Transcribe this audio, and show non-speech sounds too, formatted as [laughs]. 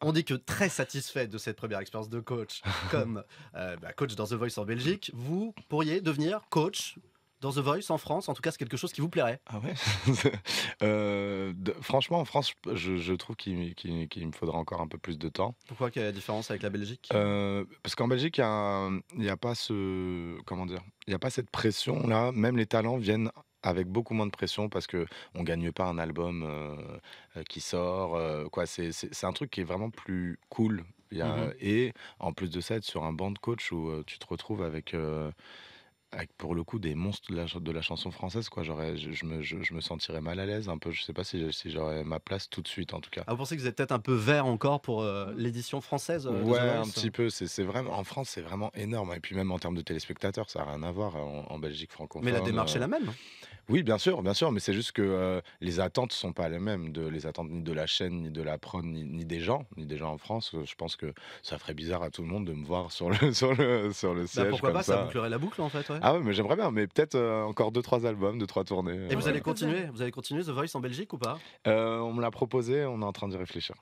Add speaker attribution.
Speaker 1: on dit que très satisfait de cette première expérience de coach, [laughs] comme euh, bah, coach dans The Voice en Belgique, vous pourriez devenir coach dans The Voice en France En tout cas, c'est quelque chose qui vous plairait Ah ouais
Speaker 2: [laughs] euh, Franchement, en France, je, trouve qu'il, me faudra encore un peu plus de temps.
Speaker 1: Pourquoi Quelle a la différence avec la Belgique
Speaker 2: euh, Parce qu'en Belgique, il a, pas ce. Comment Il n'y a pas cette pression-là. Même les talents viennent avec beaucoup moins de pression parce que on gagne pas un album qui sort quoi c'est, un truc qui est vraiment plus cool mmh et en plus de ça être sur un banc de coach où tu te retrouves avec avec pour le coup des monstres de la, chanson française quoi j'aurais je, me, sentirais mal à l'aise un peu je sais pas si, j'aurais ma place tout de suite en tout cas
Speaker 1: ah, vous pensez que vous êtes peut-être un peu vert encore pour euh, l'édition française euh, ouais un petit
Speaker 2: peu c'est vraiment en France c'est vraiment énorme et puis même en termes de téléspectateurs ça n'a rien à voir en, Belgique francophone mais la démarche est euh, la même hein. Oui, bien sûr, bien sûr, mais c'est juste que les attentes sont pas les mêmes, de, les attentes ni de la chaîne, ni de la prod, ni, des gens, ni des gens en France. Je pense que ça ferait bizarre à tout le monde de me voir sur le, [laughs] sur le, sur le bah, pourquoi pas, ça. bouclerait
Speaker 1: la boucle en fait. Ah ouais,
Speaker 2: mais j'aimerais bien, mais peut-être encore deux, trois albums, deux, trois tournées. Et vous euh, allez continuer
Speaker 1: Vous allez continuer The Voice en Belgique ou pas
Speaker 2: euh, On me l'a proposé, on est en train d'y réfléchir.